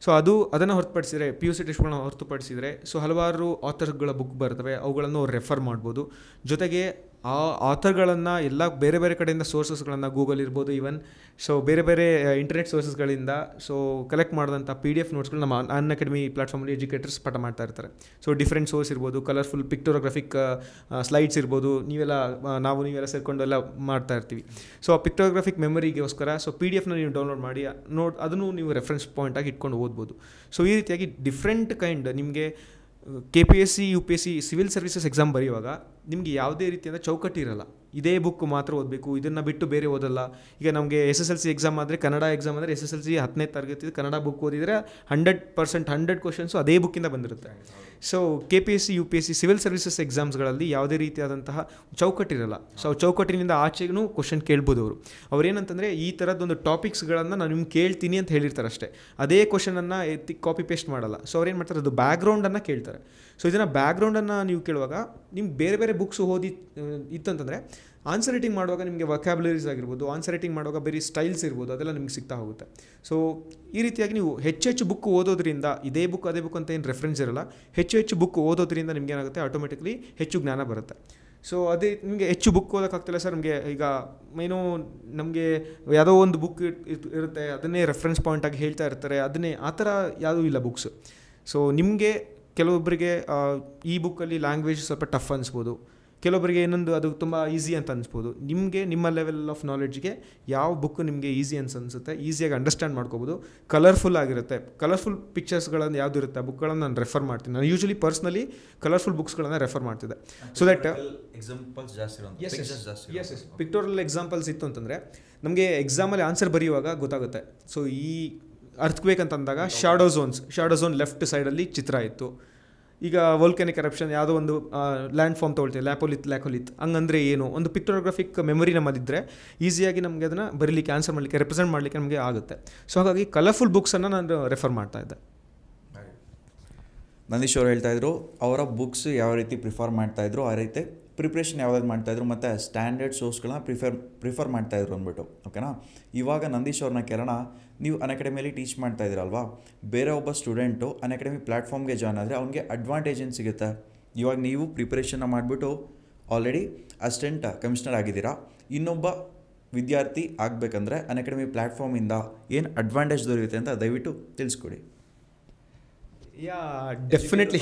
ಸೊ ಅದು ಅದನ್ನು ಹೊರತುಪಡಿಸಿದರೆ ಪಿ ಯು ಸಿ ಟೆಸ್ಟ್ಗಳನ್ನ ಹೊರತುಪಡಿಸಿದರೆ ಸೊ ಹಲವಾರು ಆಥರ್ಗಳ ಬುಕ್ ಬರ್ತವೆ ಅವುಗಳನ್ನು ರೆಫರ್ ಮಾಡ್ಬೋದು ಜೊತೆಗೆ ಆ ಆಥರ್ಗಳನ್ನು ಎಲ್ಲ ಬೇರೆ ಬೇರೆ ಕಡೆಯಿಂದ ಸೋರ್ಸಸ್ಗಳನ್ನು ಗೂಗಲ್ ಇರ್ಬೋದು ಈವನ್ ಸೊ ಬೇರೆ ಬೇರೆ ಇಂಟರ್ನೆಟ್ ಸೋರ್ಸಸ್ಗಳಿಂದ ಸೊ ಕಲೆಕ್ಟ್ ಮಾಡಿದಂಥ ಪಿ ಡಿ ಎಫ್ ನೋಟ್ಸ್ಗಳು ನಮ್ಮ ಅನ್ ಅಕಾಡೆಮಿ ಪ್ಲಾಟ್ಫಾರ್ಮಲ್ಲಿ ಎಜುಕೇಟರ್ಸ್ ಪಾಠ ಮಾಡ್ತಾ ಇರ್ತಾರೆ ಸೊ ಡಿಫ್ರೆಂಟ್ ಸೋರ್ಸ್ ಇರ್ಬೋದು ಕಲರ್ಫುಲ್ ಪಿಕ್ಟೋಗ್ರಾಫಿಕ್ ಸ್ಲೈಡ್ಸ್ ಇರ್ಬೋದು ನೀವೆಲ್ಲ ನಾವು ನೀವೆಲ್ಲ ಸೇರಿಕೊಂಡು ಎಲ್ಲ ಮಾಡ್ತಾ ಇರ್ತೀವಿ ಸೊ ಆ ಪಿಕ್ಟೋಗ್ರಫಿಕ್ ಮೆಮರಿಗೋಸ್ಕರ ಸೊ ಪಿ ಡಿ ಎಫ್ನ ನೀವು ಡೌನ್ಲೋಡ್ ಮಾಡಿ ನೋಡ್ ಅದನ್ನು ನೀವು ರೆಫರೆನ್ಸ್ ಪಾಯಿಂಟಾಗಿ ಇಟ್ಕೊಂಡು ಓದ್ಬೋದು ಸೊ ಈ ರೀತಿಯಾಗಿ ಡಿಫ್ರೆಂಟ್ ಕೈಂಡ್ ನಿಮಗೆ K P S C U P S C civil services exam ಬರೆಯುವಾಗ ನಿಮಗೆ ಯಾವುದೇ ರೀತಿಯಾದ ಚೌಕಟ್ಟಿರಲ್ಲ ಇದೇ ಬುಕ್ ಮಾತ್ರ ಓದಬೇಕು ಇದನ್ನು ಬಿಟ್ಟು ಬೇರೆ ಓದಲ್ಲ ಈಗ ನಮಗೆ S S L C exam ಆದರೆ ಕನ್ನಡ ಎಕ್ಸಾಮ್ ಅಂದರೆ ಎಸ್ ಎಸ್ ಎಲ್ ಸಿ ಹತ್ತನೇ ತರಗತಿ ಕನ್ನಡ ಬುಕ್ ಓದಿದರೆ ಹಂಡ್ರೆಡ್ ಪರ್ಸೆಂಟ್ ಹಂಡ್ರೆಡ್ ಕ್ವಶನ್ಸು ಅದೇ ಬುಕ್ಕಿಂದ ಬಂದಿರುತ್ತೆ so K P S C U P S C civil services ಎಕ್ಸಾಮ್ಸ್ಗಳಲ್ಲಿ ಯಾವುದೇ ರೀತಿಯಾದಂತಹ ಚೌಕಟ್ಟಿರಲ್ಲ ಸೊ ಚೌಕಟ್ಟಿನಿಂದ ಆಚೆಗೂ ಕ್ವಶನ್ ಕೇಳ್ಬೋದು ಅವರು ಏನಂತಂದರೆ ಈ ಥರದ್ದೊಂದು ಟಾಪಿಕ್ಸ್ಗಳನ್ನು ನಾನು ನಿಮ್ಗೆ ಕೇಳ್ತೀನಿ ಅಂತ ಹೇಳಿರ್ತಾರೆ ಅಷ್ಟೇ ಅದೇ ಕ್ವಶನನ್ನು ಎತ್ತಿ ಕಾಪಿ ಪೇಸ್ಟ್ ಮಾಡಲ್ಲ ಸೊ ಅವ್ರೇನು ಮಾಡ್ತಾರೆ ಅದು ಬ್ಯಾಕ್ಗ್ರೌಂಡನ್ನು ಕೇಳ್ತಾರೆ ಸೊ ಇದನ್ನು ಬ್ಯಾಕ್ಗ್ರೌಂಡನ್ನು ನೀವು ಕೇಳುವಾಗ ನಿಮ್ಗೆ ಬೇರೆ ಬೇರೆ ಬುಕ್ಸ್ ಓದಿ ಇತ್ತಂತಂದರೆ ಆನ್ಸರ್ ರೈಟಿಂಗ್ ಮಾಡುವಾಗ ನಿಮಗೆ ವಕ್ಯಾಬ್ಯುಲರೀಸ್ ಆಗಿರ್ಬೋದು ಆನ್ಸರ್ ರೈಟಿಂಗ್ ಮಾಡುವಾಗ ಬೇರೆ ಸ್ಟೈಲ್ಸ್ ಇರ್ಬೋದು ಅದೆಲ್ಲ ನಿಮಗೆ ಸಿಗ್ತಾ ಹೋಗುತ್ತೆ ಸೊ ಈ ರೀತಿಯಾಗಿ ನೀವು ಹೆಚ್ಚು ಬುಕ್ ಓದೋದ್ರಿಂದ ಇದೇ ಬುಕ್ ಅದೇ ಬುಕ್ ಅಂತ ಏನು ರೆಫರೆನ್ಸ್ ಇರಲ್ಲ ಹೆಚ್ಚು ಹೆಚ್ಚು ಬುಕ್ ಓದೋದ್ರಿಂದ ನಿಮ್ಗೆ ಏನಾಗುತ್ತೆ ಆಟೋಮೆಟಿಕ್ಲಿ ಹೆಚ್ಚು ಜ್ಞಾನ ಬರುತ್ತೆ ಸೊ ಅದೇ ನಿಮಗೆ ಹೆಚ್ಚು ಬುಕ್ ಓದೋಕ್ಕಾಗ್ತಿಲ್ಲ ಸರ್ ನಮಗೆ ಈಗ ಏನೋ ನಮಗೆ ಯಾವುದೋ ಒಂದು ಬುಕ್ ಇರುತ್ತೆ ಅದನ್ನೇ ರೆಫರೆನ್ಸ್ ಆಗಿ ಹೇಳ್ತಾ ಇರ್ತಾರೆ ಅದನ್ನೇ ಆ ಥರ ಯಾವುದೂ ಇಲ್ಲ ಬುಕ್ಸ್ ಸೊ ನಿಮಗೆ ಕೆಲವೊಬ್ಬರಿಗೆ ಈ ಬುಕ್ಕಲ್ಲಿ ಲ್ಯಾಂಗ್ವೇಜ್ ಸ್ವಲ್ಪ ಟಫ್ ಅನಿಸ್ಬೋದು ಕೆಲವೊಬ್ಬರಿಗೆ ಇನ್ನೊಂದು ಅದು ತುಂಬ ಈಸಿ ಅಂತ ಅನಿಸ್ಬೋದು ನಿಮಗೆ ನಿಮ್ಮ ಲೆವೆಲ್ ಆಫ್ ನಾಲೆಡ್ಜ್ಗೆ ಯಾವ ಬುಕ್ ನಿಮಗೆ ಈಸಿ ಅನ್ಸ್ ಅನಿಸುತ್ತೆ ಈಸಿಯಾಗಿ ಅಂಡರ್ಸ್ಟ್ಯಾಂಡ್ ಮಾಡ್ಕೋಬೋದು ಕಲರ್ಫುಲ್ ಆಗಿರುತ್ತೆ ಕಲರ್ಫುಲ್ ಪಿಕ್ಚರ್ಸ್ಗಳನ್ನು ಯಾವುದು ಇರುತ್ತೆ ಆ ಬುಕ್ಗಳನ್ನು ನಾನು ರೆಫರ್ ಮಾಡ್ತೀನಿ ನಾನು ಯೂಶಲಿ ಪರ್ಸ್ನಲಿ ಕಲರ್ಫುಲ್ ಬುಕ್ಸ್ಗಳನ್ನು ರೆಫರ್ ಮಾಡ್ತಿದ್ದೆ ಸೊ ದಟ್ ಎಕ್ಸಾಂಪಲ್ಸ್ ಜಾಸ್ತಿ ಎಸ್ ಎಸ್ ಪಿಕ್ಟೋರಿಯಲ್ ಎಕ್ಸಾಂಪಲ್ಸ್ ಇತ್ತು ಅಂತಂದರೆ ನಮಗೆ ಎಕ್ಸಾಮಲ್ಲಿ ಆನ್ಸರ್ ಬರೆಯುವಾಗ ಗೊತ್ತಾಗುತ್ತೆ ಸೊ ಈ ಅರ್ಥಕ್ಬೇಕಂತಂದಾಗ shadow zones shadow zone left ಸೈಡಲ್ಲಿ ಚಿತ್ರ ಇತ್ತು ಈಗ ವೋಲ್ಕ್ಯಾನಿಕ್ ಕರಪ್ಷನ್ ಯಾವುದೋ ಒಂದು ಲ್ಯಾಂಡ್ ಫಾರ್ಮ್ ತೊಗೊಳ್ತೀವಿ ಲ್ಯಾಪೋಲಿತ್ ಲ್ಯಾಕೋಲಿತ್ ಹಂಗಂದ್ರೆ ಏನು ಒಂದು ಪಿಕ್ಟೋಗ್ರಾಫಿಕ್ ಮೆಮೊರಿ ನಮ್ಮದಿದ್ದರೆ ಈಸಿಯಾಗಿ ನಮಗೆ ಅದನ್ನು ಬರೀಲಿಕ್ಕೆ ಆನ್ಸರ್ ಮಾಡಲಿಕ್ಕೆ ರೆಪ್ರೆಸೆಂಟ್ ಮಾಡಲಿಕ್ಕೆ ನಮಗೆ ಆಗುತ್ತೆ ಸೊ ಹಾಗಾಗಿ ಕಲರ್ಫುಲ್ ಬುಕ್ಸನ್ನು ನಾನು ರೆಫರ್ ಮಾಡ್ತಾ ಇದ್ದೆ ನಂದೀಶ್ ಅವರು ಇದ್ರು ಅವರ ಬುಕ್ಸ್ ಯಾವ ರೀತಿ ಪ್ರಿಫರ್ ಮಾಡ್ತಾಯಿದ್ರು ಆ ರೀತಿ ಪ್ರಿಪ್ರೇಷನ್ ಯಾವ್ದಾದ್ರು ಮಾಡ್ತಾಯಿದ್ರು ಮತ್ತು ಸ್ಟ್ಯಾಂಡರ್ಡ್ ಸೋರ್ಸ್ಗಳನ್ನ ಪ್ರಿಫರ್ ಪ್ರಿಫರ್ ಮಾಡ್ತಾಯಿದ್ರು ಅಂದ್ಬಿಟ್ಟು ಓಕೆನಾ ಇವಾಗ ನಂದೀಶ್ ಅವ್ರನ್ನ ಕೇಳೋಣ ನೀವು ಅಕಾಡೆಮಿಯಲ್ಲಿ ಟೀಚ್ ಮಾಡ್ತಾ ಬೇರೆ ಒಬ್ಬ ಸ್ಟೂಡೆಂಟು ಅನಕಾಡೆಮಿ ಪ್ಲ್ಯಾಟ್ಫಾರ್ಮ್ಗೆ ಜಾಯ್ನ್ ಆದರೆ ಅವನಿಗೆ ಅಡ್ವಾಂಟೇಜ್ ಏನು ಸಿಗುತ್ತೆ ಇವಾಗ ನೀವು ಪ್ರಿಪ್ರೇಷನ್ನ ಮಾಡಿಬಿಟ್ಟು ಆಲ್ರೆಡಿ ಅಸಿಸ್ಟೆಂಟ್ ಕಮಿಷನರ್ ಆಗಿದ್ದೀರಾ ಇನ್ನೊಬ್ಬ ವಿದ್ಯಾರ್ಥಿ ಆಗಬೇಕಂದ್ರೆ ಅನ್ಅಕೆಡೆಮಿ ಪ್ಲ್ಯಾಟ್ಫಾರ್ಮಿಂದ ಏನು ಅಡ್ವಾಂಟೇಜ್ ದೊರೆಯುತ್ತೆ ಅಂತ ದಯವಿಟ್ಟು ತಿಳಿಸ್ಕೊಡಿ yeah definitely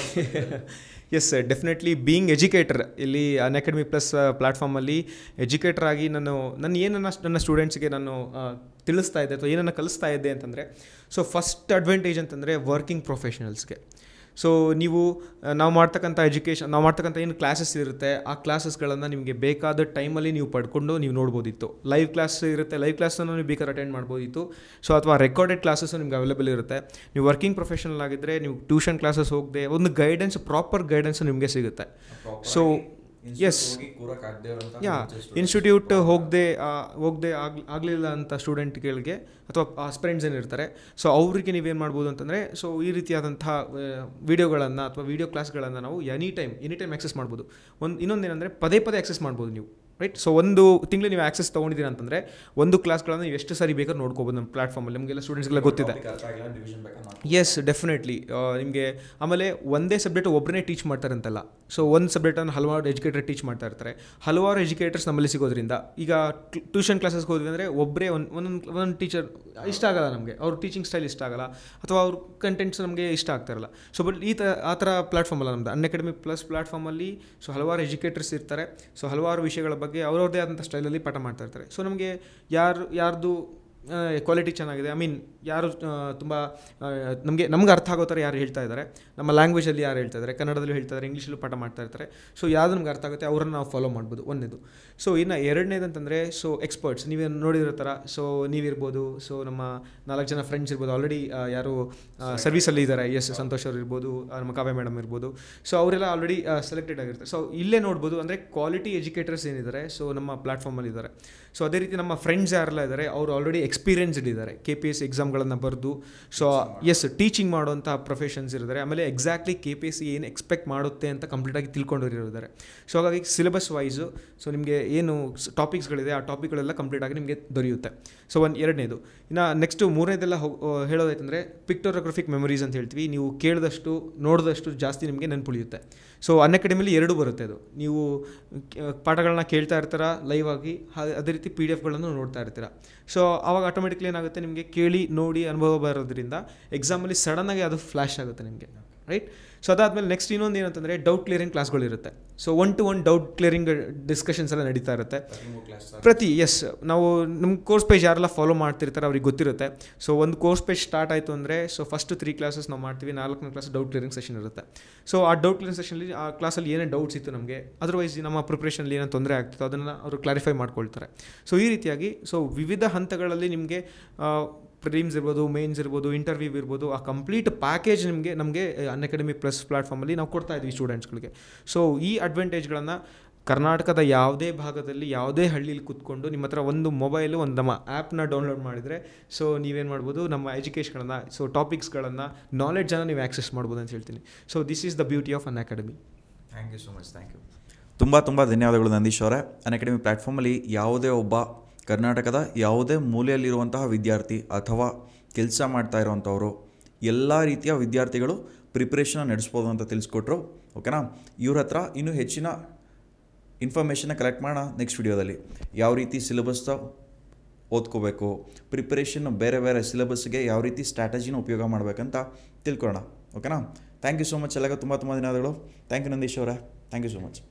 yes definitely being educator ಇಲ್ಲಿ ಅಕಾಡೆಮಿ ಪ್ಲಸ್ ಪ್ಲಾಟ್ಫಾರ್ಮಲ್ಲಿ ಎಜುಕೇಟರ್ ಆಗಿ ನಾನು ನನ್ನ ಏನನ್ನು ನನ್ನ ಸ್ಟೂಡೆಂಟ್ಸ್ಗೆ ನಾನು ತಿಳಿಸ್ತಾ ಇದ್ದೆ ಅಥವಾ ಏನನ್ನು ಕಲಿಸ್ತಾ ಇದ್ದೆ ಅಂತಂದರೆ ಸೊ ಫಸ್ಟ್ ಅಡ್ವಾಂಟೇಜ್ ಅಂತಂದರೆ ವರ್ಕಿಂಗ್ ಪ್ರೊಫೆಷನಲ್ಸ್ಗೆ ಸೊ ನೀವು ನಾವು ಮಾಡ್ತಕ್ಕಂಥ ಎಜುಕೇಷನ್ ನಾವು ಮಾಡ್ತಕ್ಕಂಥ ಏನು ಕ್ಲಾಸಸ್ ಇರುತ್ತೆ ಆ ಕ್ಲಾಸಸ್ಗಳನ್ನು ನಿಮಗೆ ಬೇಕಾದ ಟೈಮಲ್ಲಿ ನೀವು ಪಡ್ಕೊಂಡು ನೀವು ನೋಡ್ಬೋದಿತ್ತು ಲೈವ್ ಕ್ಲಾಸ್ ಇರುತ್ತೆ ಲೈವ್ ಕ್ಲಾಸನ್ನು ನೀವು ಬೇಕಾದ್ರೆ ಅಟೆಂಡ್ ಮಾಡ್ಬೋದಿತ್ತು ಸೊ ಅಥವಾ ರೆಕಾರ್ಡೆಡ್ ಕ್ಲಾಸಸ್ಸು ನಿಮ್ಗೆ ಅವೈಲೇಬಲ್ ಇರುತ್ತೆ ನೀವು ವರ್ಕಿಂಗ್ ಪ್ರೊಫೆಷನಲ್ ಆಗಿದ್ದರೆ ನೀವು ಟ್ಯೂಷನ್ ಕ್ಲಾಸಸ್ ಹೋಗದೆ ಒಂದು ಗೈಡೆನ್ಸ್ ಪ್ರಾಪರ್ ಗೈಡೆನ್ಸ್ ನಿಮಗೆ ಸಿಗುತ್ತೆ ಸೊ ಎಸ್ ಯಾ ಇನ್ಸ್ಟಿಟ್ಯೂಟ್ ಹೋಗದೆ ಹೋಗದೆ ಆಗ ಆಗಲಿಲ್ಲ ಅಂತ ಸ್ಟೂಡೆಂಟ್ಗಳಿಗೆ ಅಥವಾ ಆಸ್ಪರೆಂಟ್ಸ್ ಏನಿರ್ತಾರೆ ಸೊ ಅವರಿಗೆ ನೀವೇನು ಮಾಡ್ಬೋದು ಅಂತಂದರೆ ಸೊ ಈ ರೀತಿಯಾದಂಥ ವೀಡಿಯೋಗಳನ್ನು ಅಥವಾ ವೀಡಿಯೋ ಕ್ಲಾಸ್ಗಳನ್ನು ನಾವು any time any time access ಮಾಡ್ಬೋದು ಒಂದು ಇನ್ನೊಂದೇನೆಂದರೆ ಪದೇ ಪದೇ ಆ್ಯಕ್ಸೆಸ್ ಮಾಡ್ಬೋದು ನೀವು ರೈಟ್ ಸೊ ಒಂದು ತಿಂಗಳು ನೀವು ಆಕ್ಸೆಸ್ ತೊಗೊಂಡಿದ್ದೀರ ಅಂತಂದ್ರೆ ಒಂದು ಕ್ಲಾಸ್ಗಳನ್ನು ನೀವು ಎಷ್ಟು ಸಾರಿ ಬೇಕಾದ್ರೆ ನೋಡ್ಕೋಬೋದು ನಮ್ಮ ಪ್ಲಾಟ್ಫಾರ್ಮಲ್ಲಿ ನಿಮಗೆಲ್ಲ ಸ್ಟೂಡೆಂಟ್ಸ್ಗೆಲ್ಲ ಗೊತ್ತಿದೆ ಎಸ್ ಡೆಫಿನೆಟ್ಲಿ ನಿಮಗೆ ಆಮೇಲೆ ಒಂದೇ ಸಬ್ಜೆಕ್ಟ್ ಒಬ್ಬರೇ ಟೀಚ್ ಮಾಡ್ತಾರೆ ಅಂತಲ್ಲ ಸೊ ಒಂದು ಸಬ್ಜೆಕ್ಟನ್ನು ಹಲವಾರು ಎಜುಕೇಟರ್ ಟೀಚ್ ಮಾಡ್ತಾ ಇರ್ತಾರೆ ಹಲವಾರು ಎಜುಕೇಟರ್ಸ್ ನಮ್ಮಲ್ಲಿ ಸಿಗೋದ್ರಿಂದ ಈಗ ಟ್ಯೂಷನ್ ಕ್ಲಾಸಸ್ಗೆ ಹೋದ್ವಿ ಅಂದರೆ ಒಬ್ಬರೇ ಒಂದು ಒಂದೊಂದು ಒಂದೊಂದು ಟೀಚರ್ ಇಷ್ಟ ಆಗಲ್ಲ ನಮಗೆ ಅವ್ರ ಟೀಚಿಂಗ್ ಸ್ಟೈಲ್ ಇಷ್ಟ ಆಗಲ್ಲ ಅಥವಾ ಅವ್ರ ಕಂಟೆಂಟ್ಸ್ ನಮಗೆ ಇಷ್ಟ ಇರಲ್ಲ ಸೊ ಬಟ್ ಈ ತ ಆ ಥರ ನಮ್ದು ಅನ್ ಅಕಾಡೆಮಿ ಪ್ಲಸ್ ಪ್ಲಾಟ್ಫಾರ್ಮಲ್ಲಿ ಸೊ ಹಲವಾರು ಎಜುಕೇಟರ್ಸ್ ಇರ್ತಾರೆ ಸೊ ಹಲವಾರು ವಿಷಯಗಳ ಬಗ್ಗೆ ಬಗ್ಗೆ ಅವ್ರವ್ರದ್ದೇ ಆದಂಥ ಸ್ಟೈಲಲ್ಲಿ ಪಾಠ ಮಾಡ್ತಾ ಇರ್ತಾರೆ ಸೊ ನಮಗೆ ಯಾರು ಯಾರ್ದು ಕ್ವಾಲಿಟಿ ಚೆನ್ನಾಗಿದೆ ಐ ಮೀನ್ ಯಾರು ತುಂಬ ನಮಗೆ ನಮ್ಗೆ ಅರ್ಥ ಆಗೋ ಥರ ಯಾರು ಹೇಳ್ತಾ ಇದ್ದಾರೆ ನಮ್ಮ ಲ್ಯಾಂಗ್ವೇಜಲ್ಲಿ ಯಾರು ಹೇಳ್ತಾ ಇದ್ದಾರೆ ಕನ್ನಡದಲ್ಲೂ ಹೇಳ್ತಾ ಇದ್ದಾರೆ ಇಂಗ್ಲೀಷಲ್ಲೂ ಪಾಠ ಮಾಡ್ತಾ ಇರ್ತಾರೆ ಸೊ ಯಾವುದು ನಮ್ಗೆ ಅರ್ಥ ಆಗುತ್ತೆ ಅವರನ್ನು ನಾವು ಫಾಲೋ ಮಾಡ್ಬೋದು ಒಂದೇದು ಸೊ ಇನ್ನು ಅಂತಂದರೆ ಸೊ ಎಕ್ಸ್ಪರ್ಟ್ಸ್ ನೀವು ನೋಡಿರೋ ಥರ ಸೊ ನೀವಿರ್ಬೋದು ಸೊ ನಮ್ಮ ನಾಲ್ಕು ಜನ ಫ್ರೆಂಡ್ಸ್ ಇರ್ಬೋದು ಆಲ್ರೆಡಿ ಯಾರು ಸರ್ವಿಸಲ್ಲಿ ಇದ್ದಾರೆ ಎಸ್ ಸಂತೋಷ್ ಅವ್ರು ಇರ್ಬೋದು ನಮ್ಮ ಕಾವ್ಯ ಮೇಡಮ್ ಇರ್ಬೋದು ಸೊ ಅವರೆಲ್ಲ ಆಲ್ರೆಡಿ ಸೆಲೆಕ್ಟೆಡ್ ಆಗಿರ್ತಾರೆ ಸೊ ಇಲ್ಲೇ ನೋಡ್ಬೋದು ಅಂದರೆ ಕ್ವಾಲಿಟಿ ಎಜುಕೇಟರ್ಸ್ ಏನಿದ್ದಾರೆ ಸೊ ನಮ್ಮ ಪ್ಲಾಟ್ಫಾರ್ಮಲ್ಲಿ ಇದ್ದಾರೆ ಸೊ ಅದೇ ರೀತಿ ನಮ್ಮ ಫ್ರೆಂಡ್ಸ್ ಯಾರೆಲ್ಲ ಇದ್ದಾರೆ ಅವರು ಆಲ್ರೆಡಿ ಎಕ್ಸ್ಪೀರಿಯನ್ಸ್ಡ್ ಇದ್ದಾರೆ ಕೆ ಪಿ ಎಸ್ ಎಕ್ಸಾಮ್ಗಳನ್ನು ಬರೆದು ಸೊ ಎಸ್ ಟೀಚಿಂಗ್ ಮಾಡುವಂಥ ಪ್ರೊಫೆಷನ್ಸ್ ಇರ್ತಾರೆ ಆಮೇಲೆ exactly K P S C ಏನು ಎಕ್ಸ್ಪೆಕ್ಟ್ ಮಾಡುತ್ತೆ ಅಂತ ಕಂಪ್ಲೀಟಾಗಿ ತಿಳ್ಕೊಂಡಿರೋದಾರೆ ಸೊ ಹಾಗಾಗಿ ಸಿಲೆಬಸ್ ವೈಸು ಸೊ ನಿಮಗೆ ಏನು ಟಾಪಿಕ್ಸ್ಗಳಿದೆ ಆ ಟಾಪಿಕ್ಗಳೆಲ್ಲ ಕಂಪ್ಲೀಟಾಗಿ ನಿಮಗೆ ದೊರೆಯುತ್ತೆ ಸೊ ಒಂದು ಎರಡನೇದು ಇನ್ನು ನೆಕ್ಸ್ಟು ಮೂರನೇದೆಲ್ಲ ಹೇಳೋದಾಯ್ತಂದರೆ ಪಿಕ್ಟೋಗ್ರಫಿಕ್ ಮೆಮೊರೀಸ್ ಅಂತ ಹೇಳ್ತೀವಿ ನೀವು ಕೇಳಿದಷ್ಟು ನೋಡಿದಷ್ಟು ಜಾಸ್ತಿ ನಿಮಗೆ ನೆನ್ಪುಳಿಯುತ್ತೆ ಸೊ ಅನ್ ಅಕಾಡೆಮಿಲಿ ಎರಡು ಬರುತ್ತೆ ಅದು ನೀವು ಪಾಠಗಳನ್ನ ಕೇಳ್ತಾ ಇರ್ತೀರ ಲೈವ್ ಆಗಿ ಅದೇ ರೀತಿ ಪಿ ಡಿ ಎಫ್ಗಳನ್ನು ನೋಡ್ತಾ ಇರ್ತೀರ ಸೊ ಆವಾಗ ಆಟೋಮೆಟಿಕ್ಲಿ ಏನಾಗುತ್ತೆ ನಿಮಗೆ ಕೇಳಿ ನೋಡಿ ಅನುಭವ ಬರೋದ್ರಿಂದ ಎಕ್ಸಾಮಲ್ಲಿ ಸಡನ್ನಾಗಿ ಅದು ಫ್ಲ್ಯಾಶ್ ಆಗುತ್ತೆ ನಿಮಗೆ ರೈಟ್ ಸೊ ಅದಾದಮೇಲೆ ನೆಕ್ಸ್ಟ್ ಇನ್ನೊಂದು ಏನಂತಂದರೆ ಡೌಟ್ ಕ್ಲಿಯರಿಂಗ್ ಕ್ಲಾಸ್ಗಳಿರುತ್ತೆ so one to one doubt clearing discussions ಎಲ್ಲ ನಡೀತಾ ಇರುತ್ತೆ ಪ್ರತಿ ಎಸ್ ನಾವು ನಮ್ಮ ಕೋರ್ಸ್ ಪೇಜ್ ಯಾರೆಲ್ಲ ಫಾಲೋ ಮಾಡ್ತಿರ್ತಾರೆ ಅವ್ರಿಗೆ ಗೊತ್ತಿರುತ್ತೆ ಸೊ ಒಂದು ಕೋರ್ಸ್ ಪೇಜ್ ಸ್ಟಾರ್ಟ್ ಆಯಿತು ಅಂದರೆ ಸೊ ಫಸ್ಟ್ ತ್ರೀ ಕ್ಲಾಸಸ್ ನಾವು ಮಾಡ್ತೀವಿ ನಾಲ್ಕನೇ ಕ್ಲಾಸ್ ಡೌಟ್ ಕ್ಲಿಯರಿಂಗ್ ಸೆಷನ್ ಇರುತ್ತೆ ಸೊ ಆ ಡೌಟ್ ಕ್ಲಿಯರಿಂಗ್ ಸೆಷನಲ್ಲಿ ಆ ಕ್ಲಾಸಲ್ಲಿ ಏನೇ ಡೌಟ್ಸ್ ಇತ್ತು ನಮಗೆ ಅದರ್ವೈಸ್ ನಮ್ಮ ಪ್ರಿಪ್ರೇಷನಲ್ಲಿ ಏನೋ ತೊಂದರೆ ಆಗ್ತಿತ್ತು ಅದನ್ನು ಅವರು ಕ್ಲಾರಿಫೈ ಮಾಡ್ಕೊಳ್ತಾರೆ ಸೊ ಈ ರೀತಿಯಾಗಿ ಸೊ ವಿವಿಧ ಹಂತಗಳಲ್ಲಿ ನಿಮಗೆ ಪ್ರೀಮ್ಸ್ ಇರ್ಬೋದು ಮೇನ್ಸ್ ಇರ್ಬೋದು ಇಂಟರ್ವ್ಯೂ ಇರ್ಬೋದು ಆ ಕಂಪ್ಲೀಟ್ ಪ್ಯಾಕೇಜ್ ನಿಮಗೆ ನಮಗೆ ಅನ್ ಅಕಾಡೆಮಿ ಪ್ಲಸ್ ಪ್ಲಾಟ್ಫಾರ್ಮಲ್ಲಿ ನಾವು ಕೊಡ್ತಾ ಇದ್ವಿ ಸ್ಟೂಡೆಂಟ್ಸ್ಗಳಿಗೆ ಸೊ ಈ ಅಡ್ವಾಂಟೇಜ್ಗಳನ್ನು ಕರ್ನಾಟಕದ ಯಾವುದೇ ಭಾಗದಲ್ಲಿ ಯಾವುದೇ ಹಳ್ಳಿಲಿ ಕೂತ್ಕೊಂಡು ನಿಮ್ಮ ಹತ್ರ ಒಂದು ಮೊಬೈಲು ಒಂದು ನಮ್ಮ ಆ್ಯಪ್ನ ಡೌನ್ಲೋಡ್ ಮಾಡಿದರೆ ಸೊ ನೀವೇನು ಮಾಡ್ಬೋದು ನಮ್ಮ ಎಜುಕೇಷನ್ಗಳನ್ನು ಸೊ ಟಾಪಿಕ್ಸ್ಗಳನ್ನು ನಾಲೆಡ್ಜನ್ನು ನೀವು ಆ್ಯಕ್ಸೆಸ್ ಮಾಡ್ಬೋದು ಅಂತ ಹೇಳ್ತೀನಿ so this is the beauty of Unacademy thank you so much thank you ತುಂಬ ತುಂಬ ಧನ್ಯವಾದಗಳು ನಂದೀಶ್ ಅವರೇ ಅನ್ ಅಕಾಡೆಮಿ ಪ್ಲ್ಯಾಟ್ಫಾರ್ಮಲ್ಲಿ ಯಾವುದೇ ಒಬ್ಬ ಕರ್ನಾಟಕದ ಯಾವುದೇ ಮೂಲೆಯಲ್ಲಿರುವಂತಹ ವಿದ್ಯಾರ್ಥಿ ಅಥವಾ ಕೆಲಸ ಮಾಡ್ತಾ ಇರುವಂಥವರು ಎಲ್ಲ ರೀತಿಯ ವಿದ್ಯಾರ್ಥಿಗಳು ಪ್ರಿಪ್ರೇಷನ್ನ ನಡೆಸ್ಬೋದು ಅಂತ ತಿಳಿಸ್ಕೊಟ್ರು ಓಕೆನಾ ಇವ್ರ ಹತ್ರ ಇನ್ನೂ ಹೆಚ್ಚಿನ ಇನ್ಫಾರ್ಮೇಷನ್ನ ಕಲೆಕ್ಟ್ ಮಾಡೋಣ ನೆಕ್ಸ್ಟ್ ವಿಡಿಯೋದಲ್ಲಿ ಯಾವ ರೀತಿ ಸಿಲೆಬಸ್ಸ ಓದ್ಕೋಬೇಕು ಪ್ರಿಪ್ರೇಷನ್ ಬೇರೆ ಬೇರೆ ಸಿಲೆಬಸ್ಗೆ ಯಾವ ರೀತಿ ಸ್ಟ್ರಾಟಜಿನ ಉಪಯೋಗ ಮಾಡಬೇಕಂತ ತಿಳ್ಕೊಳ್ಳೋಣ ಓಕೆನಾ ಥ್ಯಾಂಕ್ ಯು ಸೊ ಮಚ್ ಎಲ್ಲ ತುಂಬ ತುಂಬ ಧನ್ಯವಾದಗಳು ಥ್ಯಾಂಕ್ ಯು ನಂದೀಶ್ ಅವರೇ ಥ್ಯಾಂಕ್ ಯು ಸೊ ಮಚ್